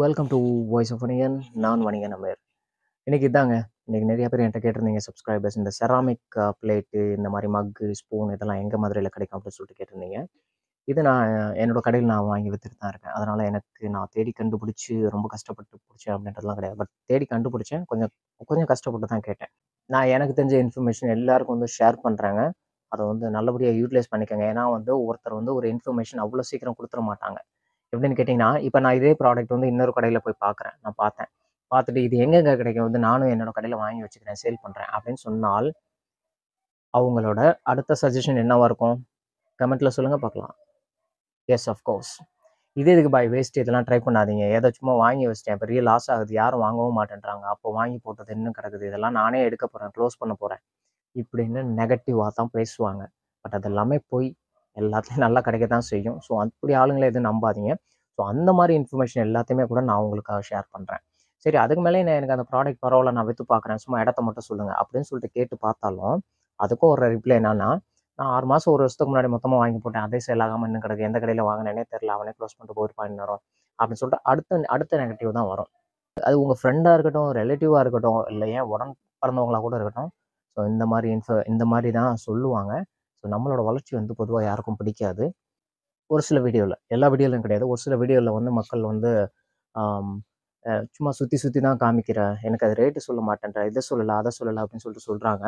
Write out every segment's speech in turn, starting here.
welcome to voice of Vanigan நான் வணிகன் அமேர் இன்றைக்கி இதாங்க இன்றைக்கி நிறைய பேர் என்கிட்ட கேட்டிருந்தீங்க சப்ஸ்கிரைபர்ஸ் இந்த செராமிக் பிளேட்டு இந்த மாதிரி மக்கு ஸ்பூன் இதெல்லாம் எங்கள் மதுரையில் கிடைக்கும் அப்படின்னு சொல்லிட்டு கேட்டிருந்தீங்க இது நான் என்னோட கடையில் நான் வாங்கி வைத்துட்டு தான் இருக்கேன் அதனால் எனக்கு நான் தேடி கண்டுபிடிச்சி ரொம்ப கஷ்டப்பட்டு பிடிச்சேன் அப்படின்றதுலாம் கிடையாது பட் தேடி கண்டுபிடிச்சேன் கொஞ்சம் கொஞ்சம் கஷ்டப்பட்டு தான் கேட்டேன் நான் எனக்கு தெரிஞ்ச இன்ஃபர்மேஷன் எல்லாருக்கும் வந்து ஷேர் பண்ணுறாங்க அதை வந்து நல்லபடியாக யூட்டிலைஸ் பண்ணிக்கோங்க ஏன்னா வந்து ஒருத்தர் வந்து ஒரு இன்ஃபர்மேஷன் அவ்வளோ சீக்கிரம் கொடுத்துட மாட்டாங்க எப்படின்னு கேட்டிங்கன்னா இப்போ நான் இதே ப்ராடக்ட் வந்து இன்னொரு கடையில் போய் பார்க்குறேன் நான் பார்த்தேன் பார்த்துட்டு இது எங்கெங்க கிடைக்கும் வந்து நானும் என்னோட கடையில் வாங்கி வச்சுக்கிறேன் சேல் பண்ணுறேன் அப்படின்னு சொன்னால் அவங்களோட அடுத்த சஜஷன் என்னவாக இருக்கும் கமெண்ட்டில் சொல்லுங்கள் பார்க்கலாம் எஸ் அஃப்கோர்ஸ் இது இதுக்கு பாய் வேஸ்ட் இதெல்லாம் ட்ரை பண்ணாதீங்க ஏதோ சும்மா வாங்கி வச்சிட்டேன் பெரிய லாஸ் ஆகுது யாரும் வாங்கவும் மாட்டேன்றாங்க அப்போ வாங்கி போட்டது இன்னும் கிடக்குது இதெல்லாம் நானே எடுக்க போகிறேன் க்ளோஸ் பண்ண போகிறேன் இப்படின்னு நெகட்டிவாக தான் பேசுவாங்க பட் அதெல்லாமே போய் எல்லாத்துலேயும் நல்லா கிடைக்க தான் செய்யும் ஸோ அப்படி ஆளுங்களை எதுவும் நம்பாதீங்க ஸோ அந்த மாதிரி இன்ஃபர்மேஷன் எல்லாத்தையுமே கூட நான் உங்களுக்காக ஷேர் பண்ணுறேன் சரி அதுக்கு மேலே நான் எனக்கு அந்த ப்ராடக்ட் பரவாயில்ல நான் விற்று பார்க்குறேன் சும்மா இடத்த மட்டும் சொல்லுங்கள் அப்படின்னு சொல்லிட்டு கேட்டு பார்த்தாலும் அதுக்கும் ஒரு ரிப்ளை என்னன்னா நான் ஆறு மாதம் ஒரு வருஷத்துக்கு முன்னாடி மொத்தமாக வாங்கி போட்டேன் அதே சேல் ஆகாமல் இன்னும் கிடைக்கு எந்த கடையில் வாங்கினேனே தெரில அவனே க்ளோஸ் பண்ணிட்டு போயிருப்பான் வரும் அப்படின்னு சொல்லிட்டு அடுத்த அடுத்த நெகட்டிவ் தான் வரும் அது உங்கள் ஃப்ரெண்டாக இருக்கட்டும் ரிலேட்டிவாக இருக்கட்டும் இல்லை ஏன் உடன் பிறந்தவங்களாக கூட இருக்கட்டும் ஸோ இந்த மாதிரி இன்ஃப இந்த மாதிரி தான் சொல்லுவாங்க ஸோ நம்மளோட வளர்ச்சி வந்து பொதுவாக யாருக்கும் பிடிக்காது ஒரு சில வீடியோவில் எல்லா வீடியோலையும் கிடையாது ஒரு சில வீடியோவில் வந்து மக்கள் வந்து சும்மா சுற்றி சுற்றி தான் காமிக்கிற எனக்கு அது ரேட்டு சொல்ல மாட்டேன்ற இதை சொல்லலை அதை சொல்லலை அப்படின்னு சொல்லிட்டு சொல்கிறாங்க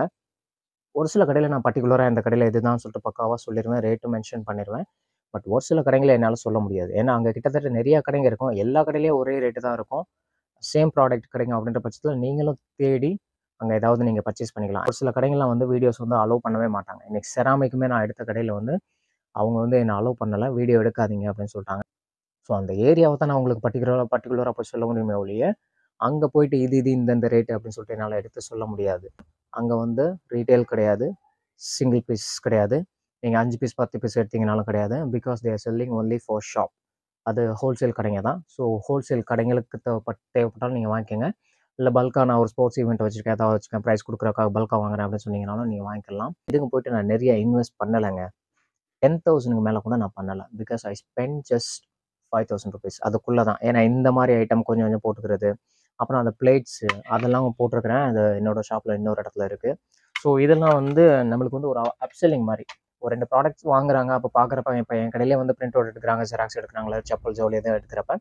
ஒரு சில கடையில் நான் பர்டிகுலராக இந்த கடையில் இதுதான் சொல்லிட்டு பக்காவாக சொல்லிடுவேன் ரேட்டு மென்ஷன் பண்ணிடுவேன் பட் ஒரு சில கடைங்களை என்னால் சொல்ல முடியாது ஏன்னா அங்கே கிட்டத்தட்ட நிறையா கடைங்க இருக்கும் எல்லா கடையிலையும் ஒரே ரேட்டு தான் இருக்கும் சேம் ப்ராடக்ட் கிடைக்கும் அப்படின்ற பட்சத்தில் நீங்களும் தேடி அங்கே ஏதாவது நீங்கள் பர்ச்சேஸ் பண்ணிக்கலாம் ஒரு சில கடைகள்லாம் வந்து வீடியோஸ் வந்து அலோவ் பண்ணவே மாட்டாங்க இன்றைக்கி செராமிக்குமே நான் எடுத்த கடையில் வந்து அவங்க வந்து என்னை அலோவ் பண்ணலை வீடியோ எடுக்காதீங்க அப்படின்னு சொல்லிட்டாங்க ஸோ அந்த ஏரியாவை தான் நான் உங்களுக்கு பர்டிகுலராக பர்டிகுலராக போய் சொல்ல முடியுமே ஒழிய அங்கே போயிட்டு இது இது இந்தந்த ரேட்டு அப்படின்னு சொல்லிட்டு என்னால் எடுத்து சொல்ல முடியாது அங்கே வந்து ரீட்டெயில் கிடையாது சிங்கிள் பீஸ் கிடையாது நீங்கள் அஞ்சு பீஸ் பத்து பீஸ் எடுத்தீங்கனாலும் கிடையாது because they're selling only for shop அது ஹோல்சேல் கடைங்க தான் ஸோ ஹோல்சேல் கடைங்களுக்கு தேவைப்பட் தேவைப்பட்டாலும் நீங்கள் வாங்கிக்கோங்க இல்லை பல்காக நான் ஒரு ஸ்போர்ட்ஸ் ஈவெண்ட் வச்சுருக்கேன் ஏதாவது வச்சுருக்கேன் ப்ரைஸ் கொடுக்குறக்காக பல்காக வாங்குறேன் அப்படின்னு சொன்னீங்கனாலும் நீங்கள் வாங்கிக்கலாம் இதுக்கு போயிட்டு நான் நிறைய இன்வெஸ்ட் பண்ணலைங்க டென் தௌசண்ட்க்கு மேலே கூட நான் பண்ணலை because I spend just five thousand rupees அதுக்குள்ளே தான் ஏன்னா இந்த மாதிரி ஐட்டம் கொஞ்சம் கொஞ்சம் போட்டுக்கிறது அப்புறம் அந்த பிளேட்ஸு அதெல்லாம் போட்டிருக்கிறேன் அது என்னோடய ஷாப்பில் இன்னொரு இடத்துல இருக்குது ஸோ இதெல்லாம் வந்து நம்மளுக்கு வந்து ஒரு அப்செல்லிங் மாதிரி ஒரு ரெண்டு ப்ராடக்ட்ஸ் வாங்குறாங்க அப்போ பார்க்குறப்ப இப்போ என் கடையிலே வந்து பிரிண்ட் அவுட் எடுக்கிறாங்க ஜெராக்ஸ் எடுக்கிறாங்களா செப்பல் ஜோலி எதுவும் எடுக்கிறப்ப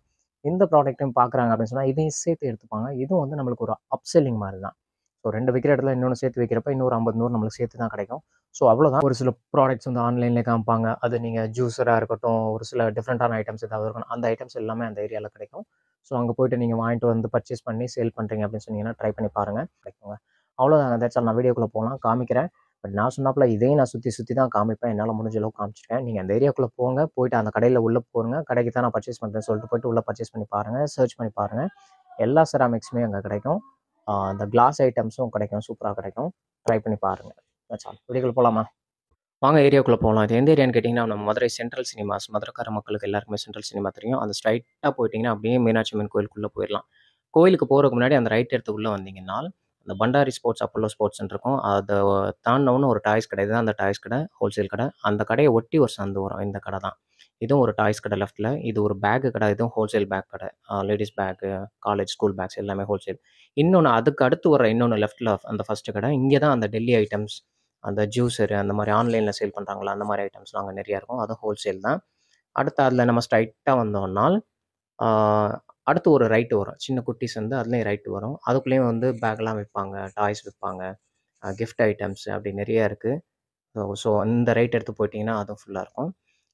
இந்த ப்ராடக்ட்டையும் பார்க்குறாங்க அப்படின்னு சொன்னால் இதையும் சேர்த்து எடுத்துப்பாங்க இதுவும் வந்து நம்மளுக்கு ஒரு அப்செல்லிங் மாதிரி தான் ஸோ ரெண்டு விற்கிற இடத்துல இன்னொன்று சேர்த்து வைக்கிறப்ப இன்னொரு ஐம்பது நூறு நம்மளுக்கு சேர்த்து தான் கிடைக்கும் ஸோ அவ்வளோதான் ஒரு சில ப்ராடக்ட்ஸ் வந்து ஆன்லைனில் காமிப்பாங்க அது நீங்கள் ஜூஸராக இருக்கட்டும் ஒரு சில டிஃப்ரெண்ட்டான ஐட்டம்ஸ் ஏதாவது இருக்கணும் அந்த ஐட்டம்ஸ் எல்லாமே அந்த ஏரியாவில் கிடைக்கும் ஸோ அங்கே போய்ட்டு நீங்கள் வாங்கிட்டு வந்து பர்ச்சேஸ் பண்ணி சேல் பண்ணுறீங்க அப்படின்னு சொன்னீங்கன்னா ட்ரை பண்ணி பாருங்கள் கிடைக்குங்க அவ்வளோதாங்க சார் நான் வீடியோக்குள்ளே போகலாம் காமிக்கிறேன் இப்போ நான் சொன்னாப்பில் இதையும் நான் சுற்றி சுற்றி தான் காமிப்பேன் என்னால் முடிஞ்ச அளவுக்கு காமிச்சிருக்கேன் நீங்கள் அந்த ஏரியாக்குள்ளே போங்க போயிட்டு அந்த கடையில் உள்ளே போருங்க கடைக்கு தான் நான் பர்ச்சேஸ் பண்ணுறேன் சொல்லிட்டு போயிட்டு உள்ளே பர்ச்சேஸ் பண்ணி பாருங்கள் சர்ச் பண்ணி பாருங்கள் எல்லா செராமிக்ஸுமே அங்கே கிடைக்கும் அந்த கிளாஸ் ஐட்டம்ஸும் கிடைக்கும் சூப்பராக கிடைக்கும் ட்ரை பண்ணி பாருங்கள் சால் வீடுகள் போகலாமா வாங்க ஏரியாவுக்குள்ளே போகலாம் இது எந்த ஏரியான்னு கேட்டிங்கன்னா நம்ம மதுரை சென்ட்ரல் சினிமாஸ் மதுரைக்கார மக்களுக்கு எல்லாருக்குமே சென்ட்ரல் சினிமா தெரியும் அந்த ஸ்ட்ரைட்டாக போயிட்டிங்கன்னா அப்படியே மீனாட்சி அம்மன் கோயிலுக்குள்ளே போயிடலாம் கோயிலுக்கு போகிறதுக்கு முன்னாடி அந்த ரைட் எடுத்து உள்ளே வந்தீங்கன்னா இந்த பண்டாரி ஸ்போர்ட்ஸ் அப்பல்லோ ஸ்போர்ட்ஸ்னு இருக்கும் அதை தாண்டினவுன்னு ஒரு டாய்ஸ் கடை தான் அந்த டாய்ஸ் கடை ஹோல்சேல் கடை அந்த கடையை ஒட்டி ஒரு சந்து வரும் இந்த கடை தான் இதுவும் ஒரு டாய்ஸ் கடை லெஃப்ட்டில் இது ஒரு பேக்கு கடை இதுவும் ஹோல்சேல் பேக் கடை ladies bag college school bags எல்லாமே ஹோல்சேல் இன்னொன்று அதுக்கு அடுத்து வர இன்னொன்று லெஃப்ட்டில் அந்த ஃபஸ்ட்டு கடை இங்கே தான் அந்த டெல்லி ஐட்டம்ஸ் அந்த ஜூஸரு அந்த மாதிரி ஆன்லைனில் சேல் பண்ணுறாங்களா அந்த மாதிரி ஐட்டம்ஸ்லாம் அங்கே நிறையா இருக்கும் அதுவும் ஹோல்சேல் தான் அடுத்து அதில் நம்ம ஸ்ட்ரைட்டாக வந்தோம்னால் அடுத்து ஒரு ரைட்டு வரும் சின்ன குட்டிஸ் வந்து அதுலேயும் ரைட்டு வரும் அதுக்குள்ளேயும் வந்து பேக்லாம் விற்பாங்க டாய்ஸ் விற்பாங்க கிஃப்ட் ஐட்டம்ஸ் அப்படி நிறையா இருக்குது ஸோ இந்த ரைட் எடுத்து போயிட்டிங்கன்னா அதுவும் ஃபுல்லாக இருக்கும்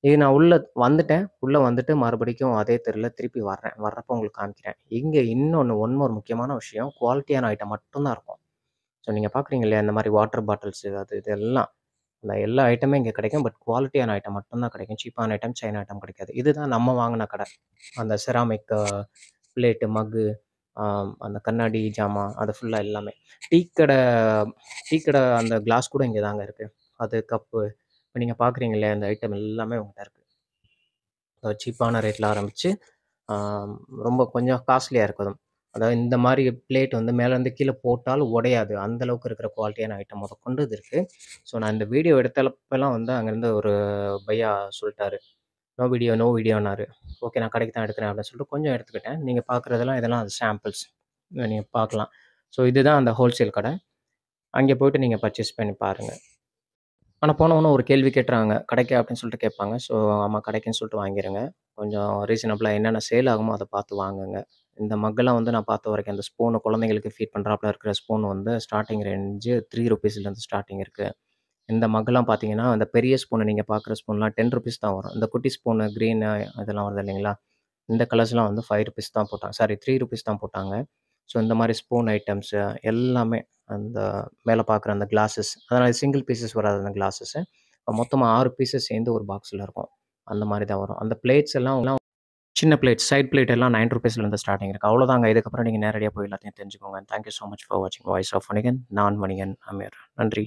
இது நான் உள்ளே வந்துட்டேன் உள்ளே வந்துட்டு மறுபடிக்கும் அதே தெருவில் திருப்பி வர்றேன் வர்றப்போ உங்களுக்கு காமிக்கிறேன் இங்கே இன்னொன்று ஒன் ஒரு முக்கியமான விஷயம் குவாலிட்டியான ஐட்டம் மட்டும்தான் இருக்கும் ஸோ நீங்கள் பார்க்குறீங்க இல்லையா இந்த மாதிரி வாட்டர் பாட்டில்ஸு அது இதெல்லாம் இல்லை எல்லா ஐட்டமே இங்கே கிடைக்கும் பட் குவாலிட்டியான ஐட்டம் மட்டும்தான் கிடைக்கும் சீப்பான ஐட்டம் சைனா ஐட்டம் கிடைக்காது இதுதான் நம்ம வாங்கின கடை அந்த செராமிக் பிளேட்டு மக்கு அந்த கண்ணாடி ஜாமான் அது ஃபுல்லாக எல்லாமே டீ கடை டீ கடை அந்த கிளாஸ் கூட இங்கே தாங்க இருக்குது அது கப்பு இப்போ நீங்கள் பார்க்குறீங்க இல்லையா அந்த ஐட்டம் எல்லாமே உங்கள்கிட்ட இருக்குது சீப்பான ரேட்டில் ஆரம்பித்து ரொம்ப கொஞ்சம் காஸ்ட்லியாக இருக்கும் அதாவது இந்த மாதிரி பிளேட் வந்து மேலேருந்து கீழே போட்டாலும் உடையாது அந்தளவுக்கு இருக்கிற குவாலிட்டியான ஐட்டம் முத கொண்டு இது இருக்குது ஸோ நான் இந்த வீடியோ எடுத்தப்பெல்லாம் வந்து அங்கேருந்து ஒரு பையா சொல்லிட்டாரு நோ வீடியோ நோ வீடியோனாரு ஓகே நான் கடைக்கு தான் எடுக்கிறேன் அப்படின்னு சொல்லிட்டு கொஞ்சம் எடுத்துக்கிட்டேன் நீங்கள் பார்க்குறதெல்லாம் இதெல்லாம் அது சாம்பிள்ஸ் நீங்கள் பார்க்கலாம் ஸோ இதுதான் அந்த ஹோல்சேல் கடை அங்கே போய்ட்டு நீங்கள் பர்ச்சேஸ் பண்ணி பாருங்கள் ஆனால் போனவொன்னே ஒரு கேள்வி கேட்டுறாங்க கடைக்கு அப்படின்னு சொல்லிட்டு கேட்பாங்க ஸோ ஆமாம் கடைக்குன்னு சொல்லிட்டு வாங்கிடுங்க கொஞ்சம் ரீசனபிளாக என்னென்ன சேல் ஆகுமோ அதை பார்த்து வாங்குங்க இந்த மக்கெல்லாம் வந்து நான் பார்த்த வரைக்கும் அந்த ஸ்பூனு குழந்தைங்களுக்கு ஃபீட் பண்ணுறாப்புல இருக்கிற ஸ்பூன் வந்து ஸ்டார்டிங் ரேஞ்சு த்ரீ ருபீஸ்லேருந்து ஸ்டார்டிங் இருக்குது இந்த மக்கெல்லாம் பார்த்தீங்கன்னா அந்த பெரிய ஸ்பூனை நீங்கள் பார்க்குற ஸ்பூன்லாம் டென் ருபீஸ் தான் வரும் இந்த குட்டி ஸ்பூனு க்ரீனு அதெல்லாம் வருது இல்லைங்களா இந்த கலர்ஸ்லாம் வந்து ஃபைவ் ருபீஸ் தான் போட்டாங்க சாரி த்ரீ ருபீஸ் தான் போட்டாங்க ஸோ இந்த மாதிரி ஸ்பூன் ஐட்டம்ஸு எல்லாமே அந்த மேலே பார்க்குற அந்த கிளாஸஸ் அதனால் சிங்கிள் பீசஸ் வராது அந்த இப்போ மொத்தமாக ஆறு பீசஸ் சேர்ந்து ஒரு பாக்ஸில் இருக்கும் அந்த மாதிரி தான் வரும் அந்த பிளேட்ஸ் எல்லாம் சின்ன பிளேட் சைட் பிளேட் எல்லாம் நைன் ருபீஸ்லேருந்து ஸ்டார்டிங் இருக்குது அவ்வளோதாங்க இதுக்கப்புறம் நீங்கள் நேரடியாக போய் எல்லாத்தையும் தெரிஞ்சுக்கோங்க தேங்க்யூ ஸோ மச் ஃபார் வாட்சிங் வாய்ஸ் ஆஃப் வணிகன் நான் வணிகன் அமீர் நன்றி